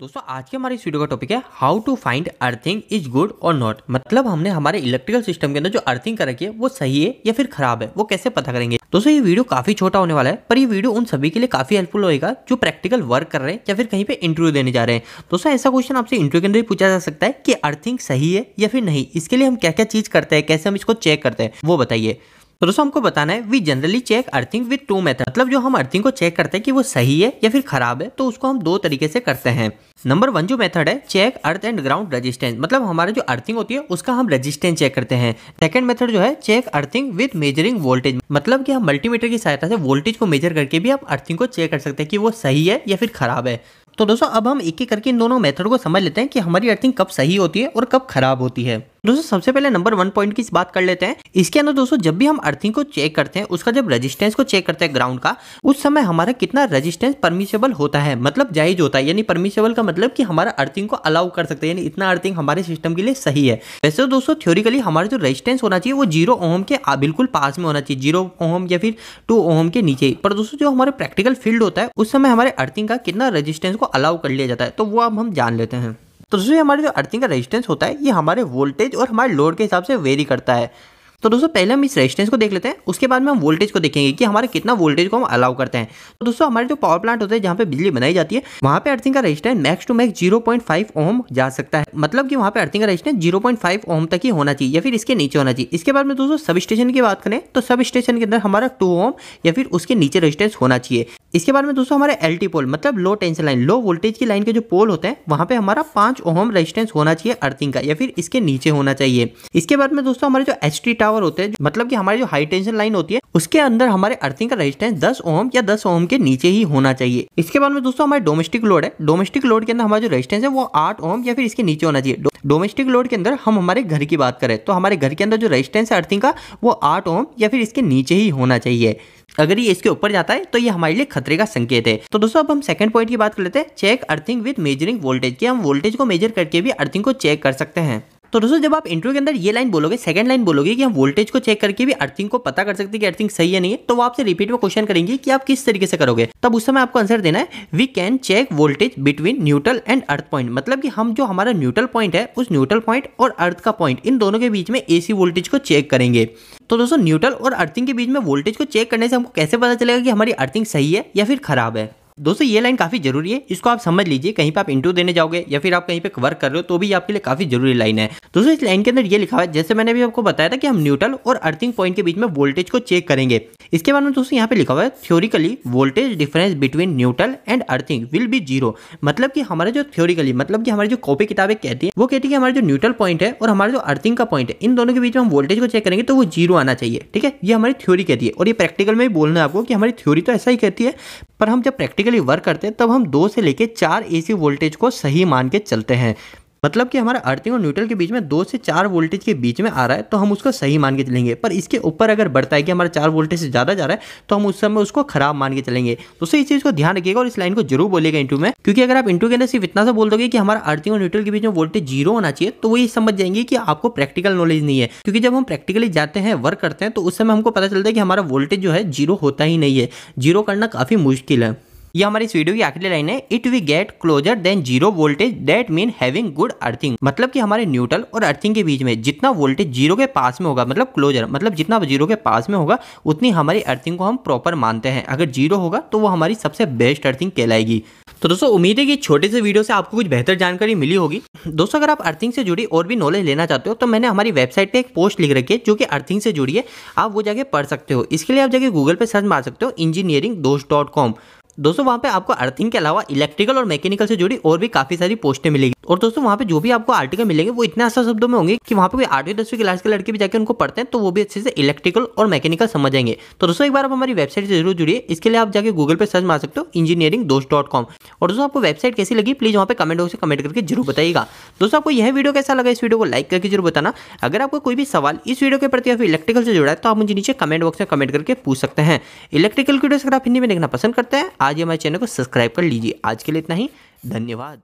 दोस्तों आज के हमारे इस वीडियो का टॉपिक है how to find earthing is good और नॉट मतलब हमने हमारे इलेक्ट्रिकल सिस्टम के अंदर जो अर्थिंग कर रखी है वो सही है या फिर खराब है वो कैसे पता करेंगे दोस्तों ये वीडियो काफी छोटा होने वाला है पर ये वीडियो उन सभी के लिए काफी हेल्पफुल होगा जो प्रैक्टिकल वर्क कर रहे हैं या फिर कहीं पे इंटरव्यू देने जा रहे हैं दोस्तों ऐसा क्वेश्चन आपसे इंटरव्यू के अंदर पूछा जा सकता है कि अर्थिंग सही है या फिर नहीं इसके लिए हम क्या क्या चीज करते हैं कैसे हम इसको चेक करते हैं वो बताइए तो दोस्तों हमको बताना है we generally check earthing with two method मतलब जो हम अर्थिंग को चेक करते हैं कि वो सही है या फिर खराब है तो उसको हम दो तरीके से करते हैं नंबर वन जो मेथड है check earth and ground resistance मतलब हमारा जो अर्थिंग होती है उसका हम रेजिस्टेंस चेक करते हैं सेकंड मेथड जो है check earthing with measuring voltage मतलब कि हम मल्टीमीटर की सहायता से वोल्टेज को मेजर करके भी आप अर्थिंग को चेक कर सकते हैं कि वो सही है या फिर खराब है तो दोस्तों अब हम एक एक करके इन दोनों मेथड को समझ लेते हैं कि हमारी अर्थिंग कब सही होती है और कब खराब होती है दोस्तों सबसे पहले नंबर वन पॉइंट की बात कर लेते हैं इसके अंदर दोस्तों जब भी हम अर्थिंग को चेक करते हैं उसका जब रेजिस्टेंस को चेक करते हैं ग्राउंड का उस समय हमारा कितना रेजिस्टेंस परमिशेबल होता है मतलब जायज होता है यानी परमिशेबल का मतलब कि हमारा अर्थिंग को अलाउ कर सकते हैं यानी इतना अर्थिंग हमारे सिस्टम के लिए सही है वैसे तो दोस्तों थ्योरिकली हमारा जो रजिस्टेंस होना चाहिए वो जीरो ओहम के बिल्कुल पास में होना चाहिए जीरो ओहम या फिर टू ओहम के नीचे पर दोस्तों जो हमारे प्रैक्टिकल फील्ड होता है उस समय हमारे अर्थिंग का कितना रजिस्टेंस को अलाउ कर लिया जाता है तो वो अब हम जान लेते हैं तो दोस्तों हमारे जो अर्थिंग का रेजिस्टेंस होता है ये हमारे वोल्टेज और हमारे लोड के हिसाब से वेरी करता है तो दोस्तों पहले हम इस रेजिस्टेंस को देख लेते हैं उसके बाद में हम वोल्टेज को देखेंगे कि हमारे कितना वोल्टेज को हम अलाउ करते हैं तो दोस्तों हमारे जो पावर प्लांट होते हैं जहाँ पे बिजली बनाई जाती है वहाँ पे अर्थिंग का resistance max to max zero point five ohm जा सकता है मतलब कि वहाँ पे अर्थिंग का resistance zero point five ohm तक ही होना चाहिए या फिर इसके नीचे होना चाहिए इसके बाद में दोस्तों सब स्टेशन की बात करें तो सब स्टेशन के अंदर हमारा टू ओम या फिर उसके नीचे रेजिस्टेंस होना चाहिए इसके बाद में दोस्तों हमारे एल पोल मतलब low tension line low voltage की लाइन के जो पोल होते हैं वहाँ पे हमारा पांच ओम रेजिस्टेंस होना चाहिए अर्थिंग का या फिर इसके नीचे होना चाहिए इसके बाद में दोस्तों हमारे जो एच टी टावर पावर होते हैं मतलब कि हमारी जो हाई टेंशन लाइन होती है उसके अंदर हमारे अर्थिंग का रेजिस्टेंस 10 ओम या 10 ओम के नीचे ही होना चाहिए इसके बाद में दोस्तों हमारे डोमेस्टिक लोड है डोमेस्टिक लोड के अंदर हमारा जो रेजिस्टेंस है वो आठ ओम या फिर इसके नीचे होना चाहिए डोमेस्टिक लोड के अंदर हम हमारे घर की बात करें तो हमारे घर के अंदर जो रेजिस्टेंस है अर्थिंग का वो आठ ओम या फिर इसके नीचे ही होना चाहिए अगर ये इसके ऊपर जाता है तो ये हमारे लिए खतरे का संकेत है तो दोस्तों अब हम सेकंड पॉइंट की बात कर लेते हैं check earthing with measuring voltage की हम वोल्टेज को मेजर करके भी अर्थिंग को चेक कर सकते हैं तो दोस्तों जब आप इंटरव्यू के अंदर ये लाइन बोलोगे सेकंड लाइन बोलोगे कि हम वोल्टेज को चेक करके भी अर्थिंग को पता कर सकते हैं कि अर्थिंग सही है नहीं है तो वो आपसे रिपीट में क्वेश्चन करेंगे कि आप किस तरीके से करोगे तब उस समय आपको आंसर देना है we can check voltage between neutral and earth point मतलब कि हम जो हमारा न्यूट्रल पॉइंट है उस न्यूट्रल पॉइंट और अर्थ का पॉइंट इन दोनों के बीच में एसी वोल्टेज को चेक करेंगे तो दोस्तों न्यूट्रल और अर्थिंग के बीच में वोल्टेज को चेक करने से हमको कैसे पता चलेगा कि हमारी अर्थिंग सही है या फिर खराब है दोस्तों ये लाइन काफ़ी जरूरी है इसको आप समझ लीजिए कहीं पर आप इंटरव्यू देने जाओगे या फिर आप कहीं पर वर्क कर रहे हो तो भी आपके लिए काफ़ी जरूरी लाइन है दोस्तों इस लाइन के अंदर ये लिखा हुआ है जैसे मैंने भी आपको बताया था कि हम न्यूट्रल और अर्थिंग पॉइंट के बीच में वोल्टेज को चेक करेंगे इसके बारे में दोस्तों यहाँ पे लिखा हुआ है theoretically voltage difference between neutral and earthing will be zero मतलब कि हमारे जो थ्योरिकली मतलब कि हमारी जो कॉपी किताबें कहती है वो कहती है कि हमारे जो न्यूट्रल पॉइंट है और हमारे जो अर्थिंग का पॉइंट है इन दोनों के बीच में हम वोल्टेज को चेक करेंगे तो वो जीरो आना चाहिए ठीक है ये हमारी थ्योरी कहती है और ये प्रैक्टिकल में भी बोलना है आपको कि हमारी थ्योरी तो ऐसा ही कहती है पर हम जब प्रैक्टिकल बेसिकली वर्क करते हैं तब हम दो से लेकर चार ए वोल्टेज को सही मान के चलते हैं मतलब कि हमारा अर्थिंग और न्यूट्रल के बीच में दो से चार वोल्टेज के बीच में आ रहा है तो हम उसको सही मान के चलेंगे पर इसके ऊपर अगर बढ़ता है कि हमारा चार वोल्टेज से ज़्यादा जा रहा है तो हम उस समय उसको खराब मान के चलेंगे दोस्तों इस चीज़ को ध्यान रखिएगा और इस लाइन को जरूर बोलेगा इंटू में क्योंकि अगर आप इंटू के अंदर सिर्फ इतना सा बोल दोगे कि हमारा अर्थिंग और न्यूट्रल के बीच में वोल्टेज जीरो होना चाहिए तो वो ये समझ जाएंगे कि आपको प्रैक्टिकल नॉलेज नहीं है क्योंकि जब हम प्रैक्टिकली जाते हैं वर्क करते हैं तो उस समय हमको पता चलता है कि हमारा वोल्टेज जो है जीरो होता ही नहीं है जीरो करना काफ़ी मुश्किल है ये हमारी इस वीडियो की आखिरी लाइन है it we get closer than zero voltage that mean having good earthing मतलब कि हमारे न्यूट्रल और अर्थिंग के बीच में जितना वोल्टेज जीरो के पास में होगा मतलब क्लोजर मतलब जितना जीरो के पास में होगा उतनी हमारी अर्थिंग को हम प्रॉपर मानते हैं अगर जीरो होगा तो वो हमारी सबसे बेस्ट अर्थिंग कहलाएगी तो दोस्तों उम्मीद है कि छोटे से वीडियो से आपको कुछ बेहतर जानकारी मिली होगी दोस्तों अगर आप अर्थिंग से जुड़ी और भी नॉलेज लेना चाहते हो तो मैंने हमारी वेबसाइट पे एक पोस्ट लिख रखी है जो कि अर्थिंग से जुड़ी है आप वो जाके पढ़ सकते हो इसके लिए आप जाके गूगल पे सर्च मार सकते हो इंजीनियरिंग दोस्त डॉट कॉम दोस्तों वहाँ पे आपको अर्थिंग के अलावा इलेक्ट्रिकल और मैकेनिकल से जुड़ी और भी काफी सारी पोस्टें मिलेगी और दोस्तों वहाँ पे जो भी आपको आर्टिकल मिलेंगे वो इतने आसान शब्दों में होंगे कि वहाँ पे कोई आठवीं दसवीं क्लास के लड़के भी जाकर उनको पढ़ते हैं तो वो भी अच्छे से इलेक्ट्रिकल और मैकेनिकल समझ तो दोस्तों एक बार आप हमारी वेबसाइट से जरूर जुड़िए इसके लिए आप जाकर गूगल पर सर्च मार सकते हो इंजीनियरिंग दोस्त डॉट कॉम और दोस्तों आपको वेबसाइट कैसी लगी प्लीज वहाँ पे कमेंट बॉक्स में कमेंट करके जरूर बताइएगा दोस्तों आपको यह वीडियो कैसा लगा इस वीडियो को लाइक करके जरूर बताना अगर आपको कोई भी सवाल इस वीडियो के प्रति आप इलेक्ट्रिकल से जुड़ा है तो आप मुझे नीचे कमेंट बॉक्स में कमेंट करके पूछ सकते हैं इलेक्ट्रिकल वीडियो अगर आप हिंदी में देखना पसंद करते हैं आज ही हमारे चैनल को सब्सक्राइब कर लीजिए आज के लिए इतना ही धन्यवाद